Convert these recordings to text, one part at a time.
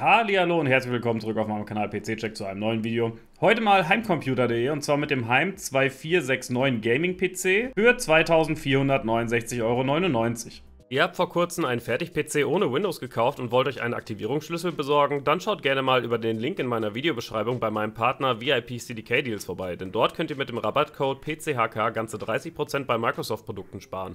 Hallihallo und herzlich willkommen zurück auf meinem Kanal PC Check zu einem neuen Video. Heute mal Heimcomputer.de und zwar mit dem Heim 2469 Gaming PC für 2469,99 Euro. Ihr habt vor kurzem einen Fertig-PC ohne Windows gekauft und wollt euch einen Aktivierungsschlüssel besorgen? Dann schaut gerne mal über den Link in meiner Videobeschreibung bei meinem Partner VIP CDK Deals vorbei, denn dort könnt ihr mit dem Rabattcode PCHK ganze 30% bei Microsoft-Produkten sparen.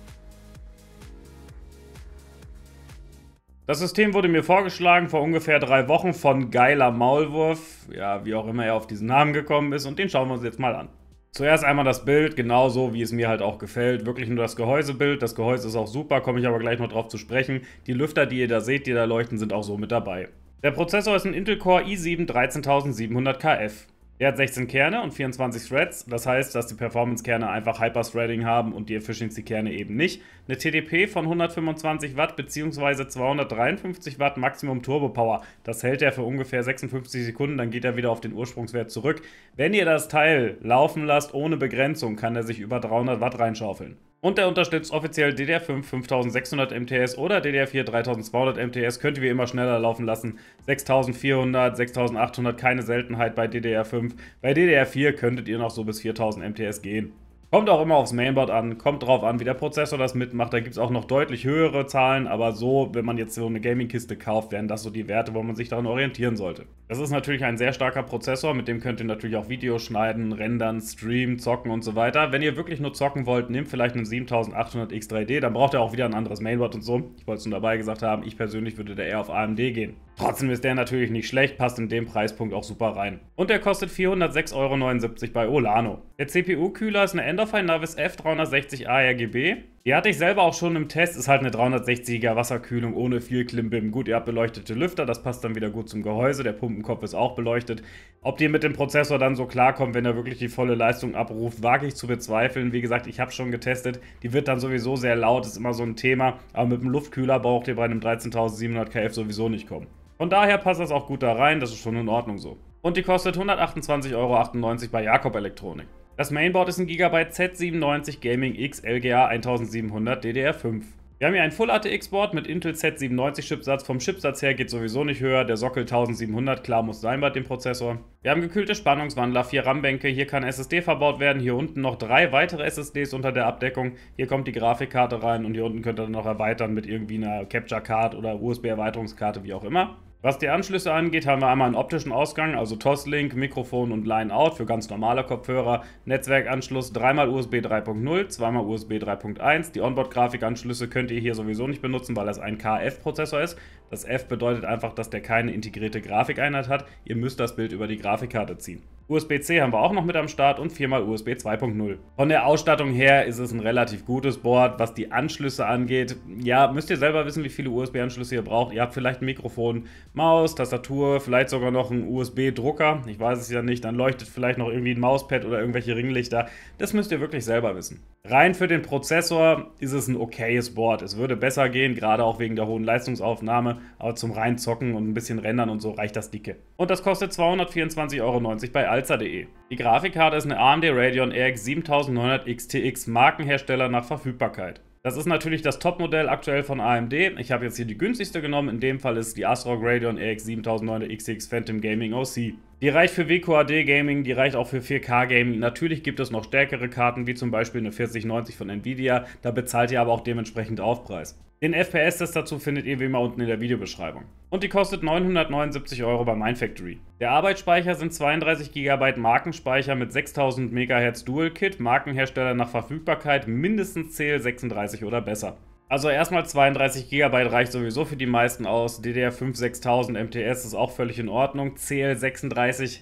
Das System wurde mir vorgeschlagen vor ungefähr drei Wochen von Geiler Maulwurf, ja, wie auch immer er auf diesen Namen gekommen ist, und den schauen wir uns jetzt mal an. Zuerst einmal das Bild, genauso wie es mir halt auch gefällt. Wirklich nur das Gehäusebild. Das Gehäuse ist auch super, komme ich aber gleich noch drauf zu sprechen. Die Lüfter, die ihr da seht, die da leuchten, sind auch so mit dabei. Der Prozessor ist ein Intel Core i7 13700KF. Er hat 16 Kerne und 24 Threads. Das heißt, dass die Performance-Kerne einfach Hyper-Threading haben und die Efficiency-Kerne eben nicht. Eine TDP von 125 Watt bzw. 253 Watt Maximum Turbo Power. Das hält er für ungefähr 56 Sekunden, dann geht er wieder auf den Ursprungswert zurück. Wenn ihr das Teil laufen lasst ohne Begrenzung, kann er sich über 300 Watt reinschaufeln. Und der unterstützt offiziell DDR5 5600 MTS oder DDR4 3200 MTS. Könnt ihr wie immer schneller laufen lassen. 6400, 6800, keine Seltenheit bei DDR5. Bei DDR4 könntet ihr noch so bis 4000 MTS gehen. Kommt auch immer aufs Mainboard an, kommt drauf an, wie der Prozessor das mitmacht. Da gibt es auch noch deutlich höhere Zahlen, aber so, wenn man jetzt so eine Gaming-Kiste kauft, wären das so die Werte, wo man sich daran orientieren sollte. Das ist natürlich ein sehr starker Prozessor, mit dem könnt ihr natürlich auch Videos schneiden, rendern, streamen, zocken und so weiter. Wenn ihr wirklich nur zocken wollt, nehmt vielleicht einen 7800 X3D, dann braucht ihr auch wieder ein anderes Mainboard und so. Ich wollte es nur dabei gesagt haben, ich persönlich würde da eher auf AMD gehen. Trotzdem ist der natürlich nicht schlecht, passt in dem Preispunkt auch super rein. Und der kostet 406,79 Euro bei Olano. Der CPU-Kühler ist eine Änderung Tenderfy Navis F360A RGB. Die hatte ich selber auch schon im Test, ist halt eine 360er Wasserkühlung ohne viel Klimbim. Gut, ihr habt beleuchtete Lüfter, das passt dann wieder gut zum Gehäuse, der Pumpenkopf ist auch beleuchtet. Ob die mit dem Prozessor dann so klarkommt, wenn er wirklich die volle Leistung abruft, wage ich zu bezweifeln. Wie gesagt, ich habe schon getestet, die wird dann sowieso sehr laut, ist immer so ein Thema, aber mit dem Luftkühler braucht ihr bei einem 13700 KF sowieso nicht kommen. Von daher passt das auch gut da rein, das ist schon in Ordnung so. Und die kostet 128,98 Euro bei Jakob Elektronik. Das Mainboard ist ein Gigabyte Z97 Gaming X LGA 1700 DDR5. Wir haben hier ein Full ATX Board mit Intel Z97 Chipsatz. Vom Chipsatz her geht sowieso nicht höher. Der Sockel 1700, klar muss sein bei dem Prozessor. Wir haben gekühlte Spannungswandler, vier RAM-Bänke. Hier kann SSD verbaut werden. Hier unten noch drei weitere SSDs unter der Abdeckung. Hier kommt die Grafikkarte rein und hier unten könnt ihr dann noch erweitern mit irgendwie einer Capture Card oder USB-Erweiterungskarte, wie auch immer. Was die Anschlüsse angeht, haben wir einmal einen optischen Ausgang, also Toslink, Mikrofon und Line-Out für ganz normale Kopfhörer, Netzwerkanschluss 3x USB 3.0, 2x USB 3.1. Die Onboard-Grafikanschlüsse könnt ihr hier sowieso nicht benutzen, weil das ein KF-Prozessor ist. Das F bedeutet einfach, dass der keine integrierte Grafikeinheit hat. Ihr müsst das Bild über die Grafikkarte ziehen. USB-C haben wir auch noch mit am Start und viermal USB 2.0. Von der Ausstattung her ist es ein relativ gutes Board. Was die Anschlüsse angeht, ja, müsst ihr selber wissen, wie viele USB-Anschlüsse ihr braucht. Ihr habt vielleicht ein Mikrofon, Maus, Tastatur, vielleicht sogar noch einen USB-Drucker. Ich weiß es ja nicht. Dann leuchtet vielleicht noch irgendwie ein Mauspad oder irgendwelche Ringlichter. Das müsst ihr wirklich selber wissen. Rein für den Prozessor ist es ein okayes Board. Es würde besser gehen, gerade auch wegen der hohen Leistungsaufnahme, aber zum reinzocken und ein bisschen rendern und so reicht das dicke. Und das kostet 224,90 Euro bei alza.de. Die Grafikkarte ist eine AMD Radeon RX 7900 XTX, Markenhersteller nach Verfügbarkeit. Das ist natürlich das Topmodell aktuell von AMD. Ich habe jetzt hier die günstigste genommen, in dem Fall ist die Astro Radeon RX 7900 XTX Phantom Gaming OC. Die reicht für WQAD Gaming, die reicht auch für 4K Gaming. Natürlich gibt es noch stärkere Karten, wie zum Beispiel eine 4090 von Nvidia, da bezahlt ihr aber auch dementsprechend Aufpreis. Den FPS-Test dazu findet ihr wie immer unten in der Videobeschreibung. Und die kostet 979 Euro bei Mindfactory. Der Arbeitsspeicher sind 32 GB Markenspeicher mit 6000 MHz Dual-Kit, Markenhersteller nach Verfügbarkeit mindestens CL36 oder besser. Also erstmal 32 GB reicht sowieso für die meisten aus. DDR5 6000 MTS ist auch völlig in Ordnung. CL36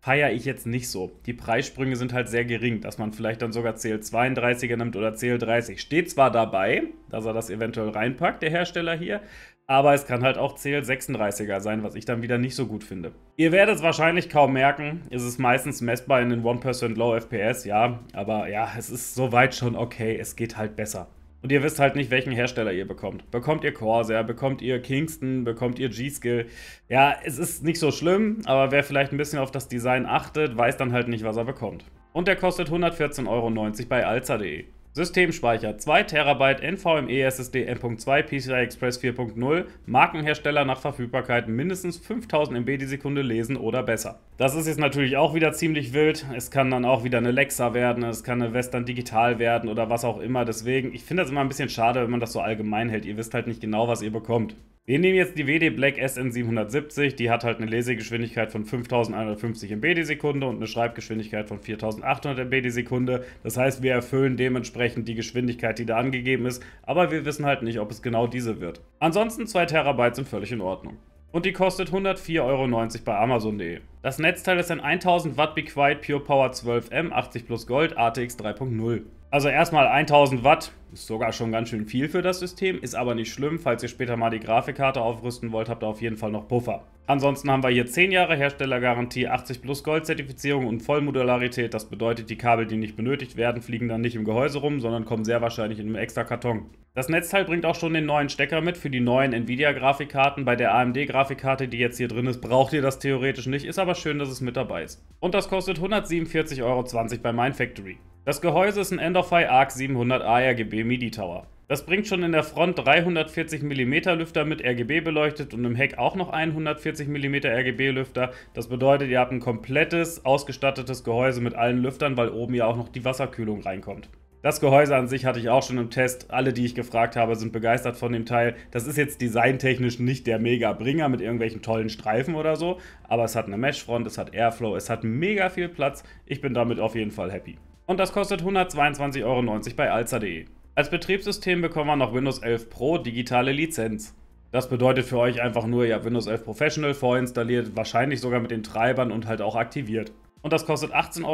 feiere ich jetzt nicht so. Die Preissprünge sind halt sehr gering, dass man vielleicht dann sogar CL32er nimmt oder CL30. Steht zwar dabei, dass er das eventuell reinpackt, der Hersteller hier, aber es kann halt auch CL36er sein, was ich dann wieder nicht so gut finde. Ihr werdet es wahrscheinlich kaum merken, ist es meistens messbar in den 1% Low FPS, ja, aber ja, es ist soweit schon okay, es geht halt besser. Und ihr wisst halt nicht, welchen Hersteller ihr bekommt. Bekommt ihr Corsair, bekommt ihr Kingston, bekommt ihr G-Skill. Ja, es ist nicht so schlimm, aber wer vielleicht ein bisschen auf das Design achtet, weiß dann halt nicht, was er bekommt. Und der kostet 114,90 Euro bei alza.de. Systemspeicher 2 TB NVMe SSD M.2 PCI Express 4.0 Markenhersteller nach Verfügbarkeit mindestens 5000 MB die Sekunde lesen oder besser. Das ist jetzt natürlich auch wieder ziemlich wild. Es kann dann auch wieder eine Lexa werden, es kann eine Western Digital werden oder was auch immer. Deswegen, ich finde das immer ein bisschen schade, wenn man das so allgemein hält. Ihr wisst halt nicht genau, was ihr bekommt. Wir nehmen jetzt die WD Black SN770, die hat halt eine Lesegeschwindigkeit von 5150 MB die Sekunde und eine Schreibgeschwindigkeit von 4800 MB die Sekunde. Das heißt, wir erfüllen dementsprechend die Geschwindigkeit, die da angegeben ist, aber wir wissen halt nicht, ob es genau diese wird. Ansonsten 2 TB sind völlig in Ordnung. Und die kostet 104,90 Euro bei Amazon.de. Das Netzteil ist ein 1000 Watt Be Quiet Pure Power 12M 80 plus Gold ATX 3.0. Also erstmal 1000 Watt, ist sogar schon ganz schön viel für das System, ist aber nicht schlimm. Falls ihr später mal die Grafikkarte aufrüsten wollt, habt ihr auf jeden Fall noch Puffer. Ansonsten haben wir hier 10 Jahre Herstellergarantie, 80 plus Gold-Zertifizierung und Vollmodularität. Das bedeutet, die Kabel, die nicht benötigt werden, fliegen dann nicht im Gehäuse rum, sondern kommen sehr wahrscheinlich in einem extra Karton. Das Netzteil bringt auch schon den neuen Stecker mit für die neuen Nvidia-Grafikkarten. Bei der AMD-Grafikkarte, die jetzt hier drin ist, braucht ihr das theoretisch nicht, ist aber schön, dass es mit dabei ist. Und das kostet 147,20 Euro bei Mindfactory. Das Gehäuse ist ein Endofy Arc 700 ARGB MIDI Tower. Das bringt schon in der Front 340 mm Lüfter mit RGB beleuchtet und im Heck auch noch 140 mm RGB Lüfter. Das bedeutet, ihr habt ein komplettes, ausgestattetes Gehäuse mit allen Lüftern, weil oben ja auch noch die Wasserkühlung reinkommt. Das Gehäuse an sich hatte ich auch schon im Test. Alle, die ich gefragt habe, sind begeistert von dem Teil. Das ist jetzt designtechnisch nicht der Mega-Bringer mit irgendwelchen tollen Streifen oder so, aber es hat eine Meshfront, es hat Airflow, es hat mega viel Platz. Ich bin damit auf jeden Fall happy. Und das kostet 122,90 Euro bei alza.de. Als Betriebssystem bekommen wir noch Windows 11 Pro digitale Lizenz. Das bedeutet für euch einfach nur, ihr habt Windows 11 Professional vorinstalliert, wahrscheinlich sogar mit den Treibern und halt auch aktiviert. Und das kostet 18,90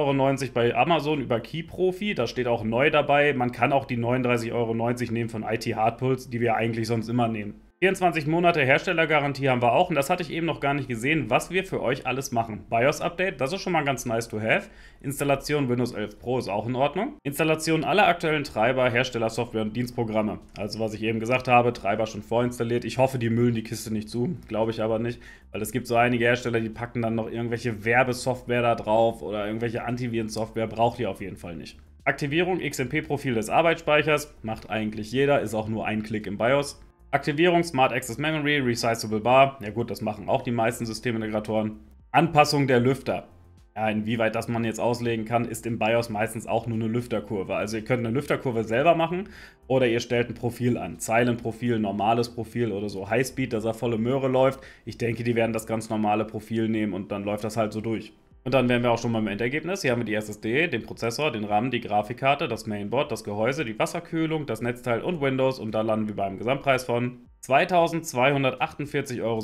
Euro bei Amazon über KeyProfi. Da steht auch neu dabei. Man kann auch die 39,90 Euro nehmen von IT Hardpulse, die wir eigentlich sonst immer nehmen. 24 Monate Herstellergarantie haben wir auch und das hatte ich eben noch gar nicht gesehen, was wir für euch alles machen. BIOS-Update, das ist schon mal ganz nice to have. Installation Windows 11 Pro ist auch in Ordnung. Installation aller aktuellen Treiber, Herstellersoftware und Dienstprogramme. Also was ich eben gesagt habe, Treiber schon vorinstalliert. Ich hoffe, die müllen die Kiste nicht zu, glaube ich aber nicht, weil es gibt so einige Hersteller, die packen dann noch irgendwelche Werbesoftware da drauf oder irgendwelche Antivirensoftware, braucht ihr auf jeden Fall nicht. Aktivierung XMP-Profil des Arbeitsspeichers, macht eigentlich jeder, ist auch nur ein Klick im BIOS. Aktivierung Smart Access Memory, Resizable Bar. Ja gut, das machen auch die meisten Systemintegratoren. Anpassung der Lüfter. Ja, inwieweit das man jetzt auslegen kann, ist im BIOS meistens auch nur eine Lüfterkurve. Also ihr könnt eine Lüfterkurve selber machen oder ihr stellt ein Profil an. Zeilenprofil, normales Profil oder so Highspeed, dass er volle Möhre läuft. Ich denke, die werden das ganz normale Profil nehmen und dann läuft das halt so durch. Und dann wären wir auch schon mal im Endergebnis. Hier haben wir die SSD, den Prozessor, den RAM, die Grafikkarte, das Mainboard, das Gehäuse, die Wasserkühlung, das Netzteil und Windows. Und da landen wir beim Gesamtpreis von 2248,47 Euro.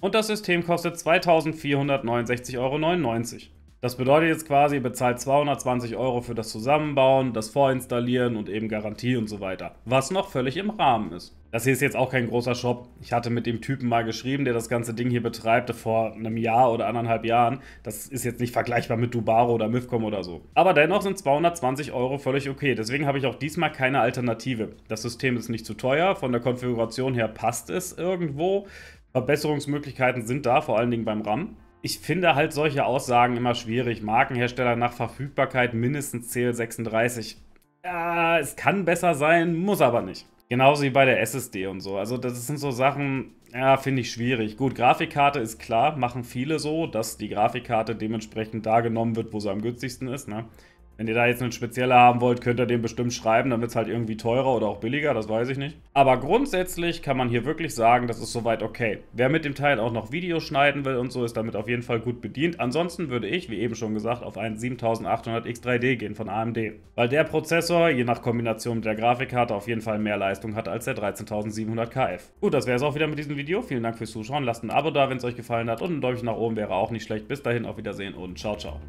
Und das System kostet 2469,99 Euro. Das bedeutet jetzt quasi, ihr bezahlt 220 Euro für das Zusammenbauen, das Vorinstallieren und eben Garantie und so weiter. Was noch völlig im Rahmen ist. Das hier ist jetzt auch kein großer Shop. Ich hatte mit dem Typen mal geschrieben, der das ganze Ding hier betreibt, vor einem Jahr oder anderthalb Jahren. Das ist jetzt nicht vergleichbar mit Dubaro oder Mifcom oder so. Aber dennoch sind 220 Euro völlig okay. Deswegen habe ich auch diesmal keine Alternative. Das System ist nicht zu teuer. Von der Konfiguration her passt es irgendwo. Verbesserungsmöglichkeiten sind da, vor allen Dingen beim RAM ich finde halt solche Aussagen immer schwierig. Markenhersteller nach Verfügbarkeit mindestens CL36. Ja, es kann besser sein, muss aber nicht. Genauso wie bei der SSD und so. Also das sind so Sachen, ja, finde ich schwierig. Gut, Grafikkarte ist klar, machen viele so, dass die Grafikkarte dementsprechend da genommen wird, wo sie am günstigsten ist. Ne? Wenn ihr da jetzt einen spezieller haben wollt, könnt ihr den bestimmt schreiben. Dann wird es halt irgendwie teurer oder auch billiger, das weiß ich nicht. Aber grundsätzlich kann man hier wirklich sagen, das ist soweit okay. Wer mit dem Teil auch noch Videos schneiden will und so, ist damit auf jeden Fall gut bedient. Ansonsten würde ich, wie eben schon gesagt, auf einen 7800X3D gehen von AMD. Weil der Prozessor, je nach Kombination mit der Grafikkarte, auf jeden Fall mehr Leistung hat als der 13700KF. Gut, das wäre es auch wieder mit diesem Video. Vielen Dank fürs Zuschauen. Lasst ein Abo da, wenn es euch gefallen hat. Und ein Däumchen nach oben wäre auch nicht schlecht. Bis dahin, auf Wiedersehen und ciao, ciao.